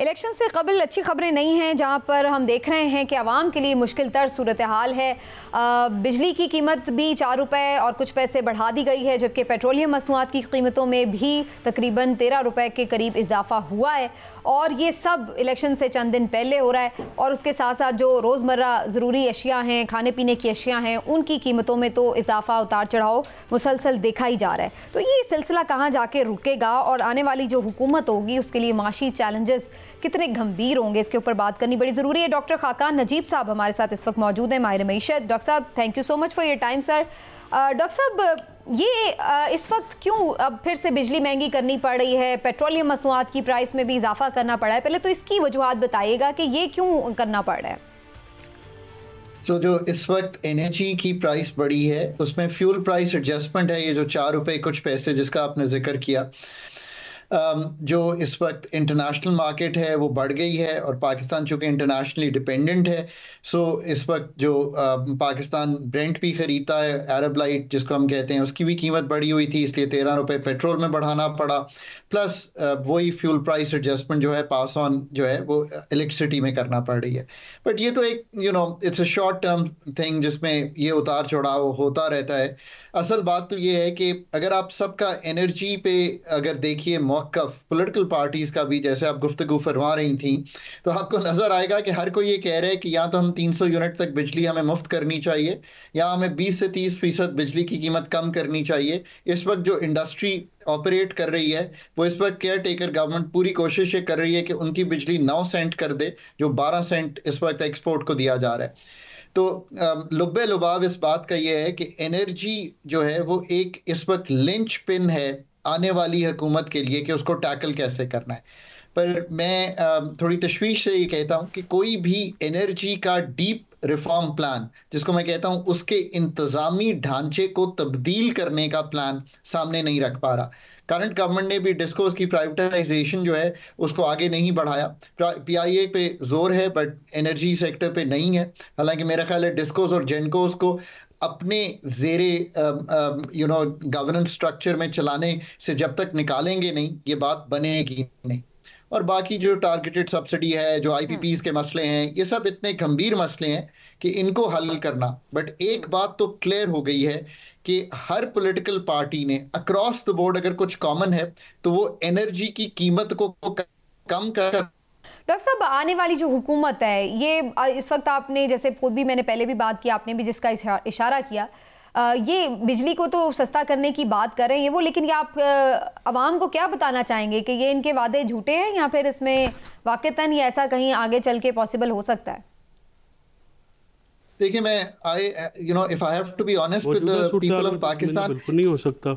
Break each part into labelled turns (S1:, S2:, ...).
S1: Election से कबल अच्छी खबरें नहीं हैं जहाँ पर हम देख रहे हैं कि आवाम के लिए मुश्किल तर सूरत हाल है बिजली की कीमत भी चार रुपये और कुछ पैसे बढ़ा दी गई है जबकि पेट्रोलियम मसनूआत की कीमतों में भी तकरीबन तेरह रुपये के करीब इजाफा हुआ है और ये सब इलेक्शन से चंद दिन पहले हो रहा है और उसके साथ साथ जो रोज़मर्रा ज़रूरी अशिया हैं खाने पीने की अशिया हैं उनकी कीमतों में तो इजाफा उतार चढ़ाव मुसलसल देखा ही जा रहा है तो ये सिलसिला कहाँ जाके रुकेगा और आने वाली जो हुकूमत होगी उसके लिए माशी चैलेंजेस कितने गंभीर होंगे इसके ऊपर बात करनी बड़ी ज़रूरी है डॉक्टर खाकान नजीब साहब हमारे साथ इस वक्त मौजूद हैं माहिर मीशत डॉक्टर साहब thank you so much for your time sir doctor साहब ये इस वक्त क्यों अब फिर से बिजली महंगी करनी पड़ रही है पेट्रोलियम मसूआत की प्राइस में भी इजाफा करना पड़ा है पहले तो इसकी वजूहत बताइएगा कि ये क्यों करना पड़ रहा है
S2: तो जो इस वक्त एनर्जी की प्राइस बढ़ी है उसमें फ्यूल प्राइस एडजस्टमेंट है ये जो चार रुपए कुछ पैसे जिसका आपने जिक्र किया Um, जो इस वक्त इंटरनेशनल मार्केट है वो बढ़ गई है और पाकिस्तान चूँकि इंटरनेशनली डिपेंडेंट है सो इस वक्त जो um, पाकिस्तान ब्रेंट भी ख़रीदता है अरब लाइट जिसको हम कहते हैं उसकी भी कीमत बढ़ी हुई थी इसलिए तेरह रुपये पेट्रोल में बढ़ाना पड़ा प्लस uh, वही फ्यूल प्राइस एडजस्टमेंट जो है पास ऑन जो है वो इलेक्ट्रिसिटी में करना पड़ रही है बट ये तो एक you know it's a short term thing जिसमें ये उतार चढ़ाव होता रहता है असल बात तो ये है कि अगर आप सबका एनर्जी पे अगर देखिए मौकफ पोलिटिकल पार्टीज़ का भी जैसे आप गुफ्तु फरमा रही थी तो आपको नज़र आएगा कि हर कोई ये कह रहा है कि या तो हम 300 यूनिट तक बिजली हमें मुफ्त करनी चाहिए या हमें 20 से 30 फीसद बिजली की कीमत कम करनी चाहिए इस वक्त जो इंडस्ट्री ऑपरेट कर रही है वो इस वक्त केयर टेकर गवर्नमेंट पूरी कोशिश ये कर रही है कि उनकी बिजली नौ सेंट कर दे जो बारह सेंट इस वक्त एक्सपोर्ट को दिया जा रहा है तो लुबे लुबाव इस बात का यह है कि एनर्जी जो है वो एक इस वक्त लिंच पिन है आने वाली हुकूमत के लिए कि उसको टैकल कैसे करना है पर मैं थोड़ी तशवीश से ये कहता हूँ कि कोई भी एनर्जी का डीप रिफॉर्म प्लान जिसको मैं कहता हूँ उसके इंतज़ामी ढांचे को तब्दील करने का प्लान सामने नहीं रख पा रहा करंट गवर्नमेंट ने भी डिस्कोस की प्राइवेटाइजेशन जो है उसको आगे नहीं बढ़ाया पी आई ए पे जोर है बट एनर्जी सेक्टर पे नहीं है हालांकि मेरा ख्याल है डिस्कोस और जेनकोस को अपने जेरे यू नो गवर्नेंस स्ट्रक्चर में चलाने से जब तक निकालेंगे नहीं ये बात बनेगी नहीं और बाकी जो टारगेटेड सब्सिडी है जो आईपीपीज हम्म। के मसले हैं ये सब इतने गंभीर मसले हैं कि इनको हल करना बट एक हम्म। बात तो क्लियर हो गई है कि हर पॉलिटिकल पार्टी ने अक्रॉस द बोर्ड अगर कुछ कॉमन है तो वो एनर्जी की कीमत को कम कर
S1: डॉक्टर साहब आने वाली जो हुकूमत है ये इस वक्त आपने जैसे खुद भी मैंने पहले भी बात की आपने भी जिसका इशारा किया ये बिजली को तो सस्ता करने की बात कर रहे हैं वो लेकिन ये आप आवाम को क्या बताना चाहेंगे कि ये इनके वादे झूठे हैं या फिर इसमें वाक़ता ये ऐसा कहीं आगे चल के पॉसिबल हो सकता है
S2: देखिए मैं I you know if I have to be honest with the people of Pakistan
S3: बिल्कुल नहीं हो सकता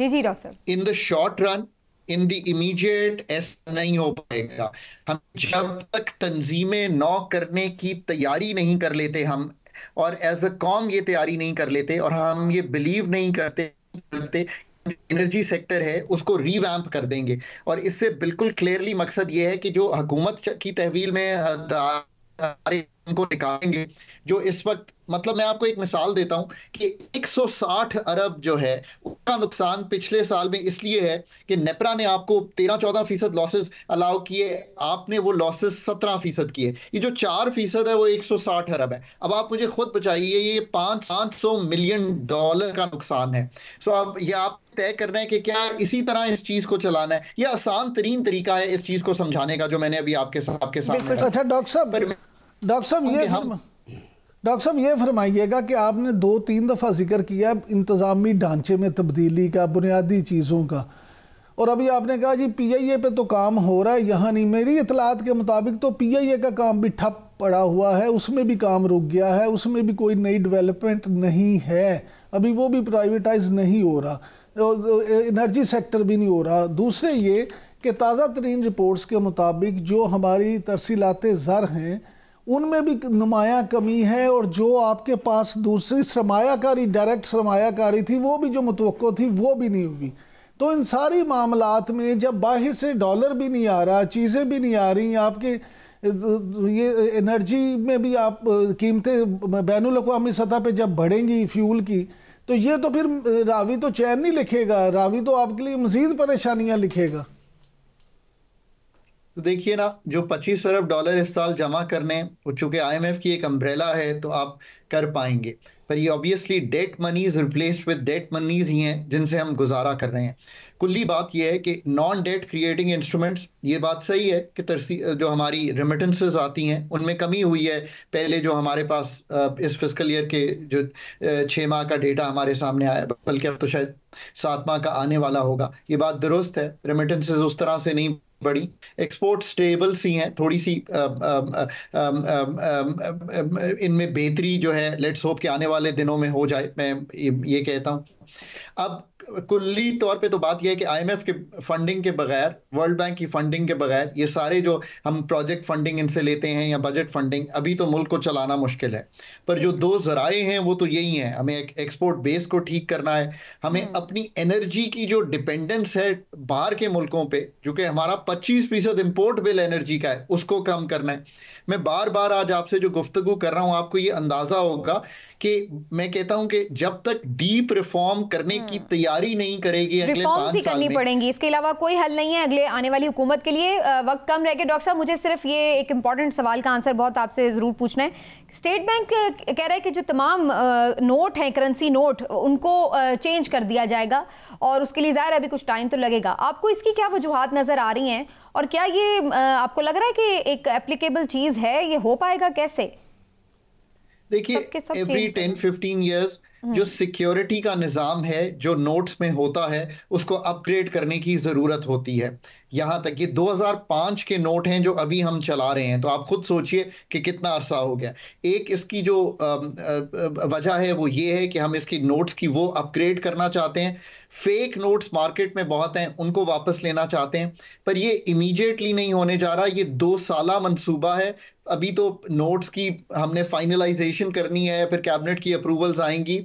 S1: जी जी doctor
S2: in the short run in the immediate ऐसा नहीं हो पाएगा हम जब तक तंजीमें नौ करने की तैयारी नहीं कर लेते हम और एज अ कॉम ये तैयारी नहीं कर लेते और हम ये बिलीव नहीं करते करते एनर्जी सेक्टर है उसको रीवैम्प कर देंगे और इससे बिल्कुल क्लियरली मकसद ये है कि जो हुकूमत की तहवील में को निकालेंगे जो इस वक्त मतलब मैं आपको एक मिसाल देता हूं कि 160 अरब जो है उसका नुकसान पिछले साल में इसलिए है कि नेपरा ने आपको 13-14 फीसद लॉसेस अलाउ किए आपने वो लॉसेस 17 फीसद किए ये जो 4 फीसद है वो 160 अरब है अब आप मुझे खुद बचाइए ये पांच पांच सौ मिलियन डॉलर का नुकसान है सो अब ये आप तय करना है कि क्या इसी तरह इस चीज को चलाना है यह आसान तरीन तरीका है इस चीज को समझाने का जो मैंने अभी आपके साथ आपके सामने अच्छा
S3: डॉक्टर साहब डॉक्टर साहब ये हम डॉक्टर साहब ये फरमाइएगा कि आपने दो तीन दफ़ा जिक्र किया इंतज़ामी ढांचे में तब्दीली का बुनियादी चीज़ों का और अभी आपने कहा जी पी आई ए पर तो काम हो रहा है यहाँ नहीं मेरी इतलात के मुताबिक तो पी आई ए का काम भी ठप पड़ा हुआ है उसमें भी काम रुक गया है उसमें भी कोई नई डेवलपमेंट नहीं है अभी वो भी प्राइवेटाइज नहीं हो रहा तो, तो, एनर्जी सेक्टर भी नहीं हो रहा दूसरे ये कि ताज़ा तरीन रिपोर्ट्स के मुताबिक जो हमारी तरसीलाते ज़र हैं उनमें भी नुमाया कमी है और जो आपके पास दूसरी सरमायाकारी डायरेक्ट सरमायाकारी थी वो भी जो मुतव थी वो भी नहीं हुई तो इन सारी मामलात में जब बाहर से डॉलर भी नहीं आ रहा चीज़ें भी नहीं आ रही आपके ये एनर्जी में भी आप कीमतें बैन अवी सतह पर जब बढ़ेंगी फ्यूल की तो ये तो फिर रावी तो चैन नहीं लिखेगा रावी तो आपके लिए मज़ीद परेशानियाँ लिखेगा
S2: तो देखिए ना जो 25 अरब डॉलर इस साल जमा करने वो चूंकि आईएमएफ की एक अम्ब्रेला है तो आप कर पाएंगे पर ये obviously debt monies replace with debt monies ही हैं जिनसे हम गुजारा कर रहे हैं कुल्ली बात यह है कि नॉन डेट क्रिएटिंग इंस्ट्रूमेंट्स ये बात सही है कि तरसी जो हमारी रिमिटेंसेज आती हैं उनमें कमी हुई है पहले जो हमारे पास इस फिजिकल ईयर के जो छः माह का डेटा हमारे सामने आया बल्कि अब तो शायद सात माह का आने वाला होगा ये बात दुरुस्त है रेमिटेंसेज उस तरह से नहीं बढ़ी एक्सपोर्ट स्टेबल सी हैं थोड़ी सी इनमें बेहतरी जो है लेट्स होप के आने वाले दिनों में हो जाए मैं ये कहता हूँ अब कुल्ली तौर पे तो बात यह है कि आईएमएफ के फंडिंग के बगैर वर्ल्ड बैंक की फंडिंग के बगैर ये सारे जो हम प्रोजेक्ट फंडिंग इनसे लेते हैं या बजट फंडिंग अभी तो मुल्क को चलाना मुश्किल है पर जो दो जराए हैं वो तो यही हैं हमें एक एक्सपोर्ट बेस को ठीक करना है हमें हम्म। अपनी एनर्जी की जो डिपेंडेंस है बाहर के मुल्कों पर जो कि हमारा पच्चीस फीसद इम्पोर्ट बिल एनर्जी का है उसको कम करना है मैं बार बार आज आपसे जो गुफ्तगु कर रहा हूँ आपको ये अंदाज़ा होगा कि मैं कहता हूं कि जब तक डीप रिफॉर्म करने की तैयारी नहीं करेगी अगले पांच साल करनी पड़ेंगी
S1: इसके अलावा कोई हल नहीं है अगले आने वाली हुकूमत के लिए वक्त कम रह गया डॉक्टर साहब मुझे सिर्फ ये एक इम्पॉर्टेंट सवाल का आंसर बहुत आपसे ज़रूर पूछना है स्टेट बैंक कह रहा है कि जो तमाम नोट हैं करेंसी नोट उनको चेंज कर दिया जाएगा और उसके लिए ज़ाहिर अभी कुछ टाइम तो लगेगा आपको इसकी क्या वजूहत नज़र आ रही हैं और क्या ये आपको लग रहा है कि एक एप्लीकेबल चीज़ है ये हो पाएगा कैसे देखिए एवरी
S2: टेन फिफ्टीन ईयर्स जो सिक्योरिटी का निज़ाम है जो नोट्स में होता है उसको अपग्रेड करने की ज़रूरत होती है यहाँ तक कि 2005 के नोट हैं जो अभी हम चला रहे हैं तो आप खुद सोचिए कि कितना अरसा हो गया एक इसकी जो वजह है वो ये है कि हम इसकी नोट्स की वो अपग्रेड करना चाहते हैं फेक नोट्स मार्केट में बहुत हैं उनको वापस लेना चाहते हैं पर ये इमीडिएटली नहीं होने जा रहा ये दो साल मनसूबा है अभी तो नोट्स की हमने फाइनलाइजेशन करनी है फिर कैबिनेट की अप्रूवल्स आएंगी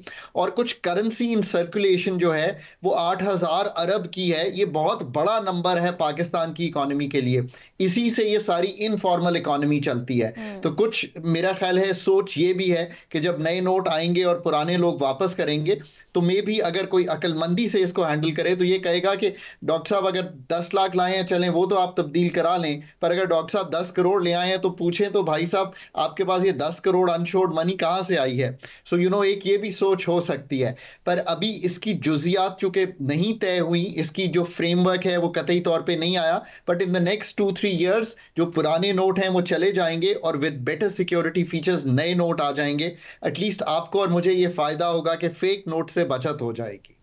S2: और कुछ करेंसी इन सर्कुलेशन जो है वो आठ हज़ार अरब की है ये बहुत बड़ा नंबर है पाकिस्तान की इकोनॉमी के लिए इसी से ये सारी इनफॉर्मल इकोनॉमी चलती है हम्म। तो कुछ मेरा ख्याल है सोच ये भी है कि जब नए नोट आएंगे और पुराने लोग वापस करेंगे तो मे भी अगर कोई अक्लमंदी से इसको हैंडल करे तो ये कहेगा कि डॉक्टर साहब अगर दस लाख लाए हैं चलें वो तो आप तब्दील करा लें पर अगर डॉक्टर साहब दस करोड़ ले आए हैं तो पूछें तो भाई साहब आपके पास ये दस करोड़ अनशोर्ड मनी कहाँ से आई है सो यू नो एक ये भी सोच हो सकती है पर अभी इसकी जुजियात चूंकि नहीं तय हुई इसकी जो फ्रेमवर्क है वो कतई तौर पर नहीं आया but in the next two three years जो पुराने नोट हैं वो चले जाएंगे और विद बेटर सिक्योरिटी फीचर्स नए नोट आ जाएंगे एटलीस्ट आपको और मुझे ये फ़ायदा होगा कि फेक नोट से बचत हो
S1: जाएगी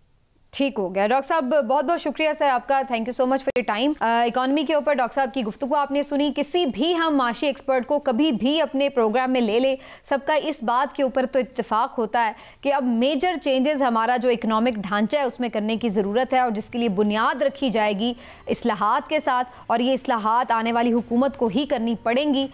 S1: ठीक हो गया डॉक्टर साहब बहुत बहुत शुक्रिया सर आपका thank you so much for your time economy के ऊपर डॉक्टर साहब की गुफ्तु आपने सुनी किसी भी हम माशी एक्सपर्ट को कभी भी अपने प्रोग्राम में ले ले सबका इस बात के ऊपर तो इत्तेफाक होता है कि अब मेजर चेंजेस हमारा जो इकोनॉमिक ढांचा है उसमें करने की ज़रूरत है और जिसके लिए बुनियाद रखी जाएगी असलाहत के साथ और ये असलाहत आने वाली हुकूमत को ही करनी पड़ेंगी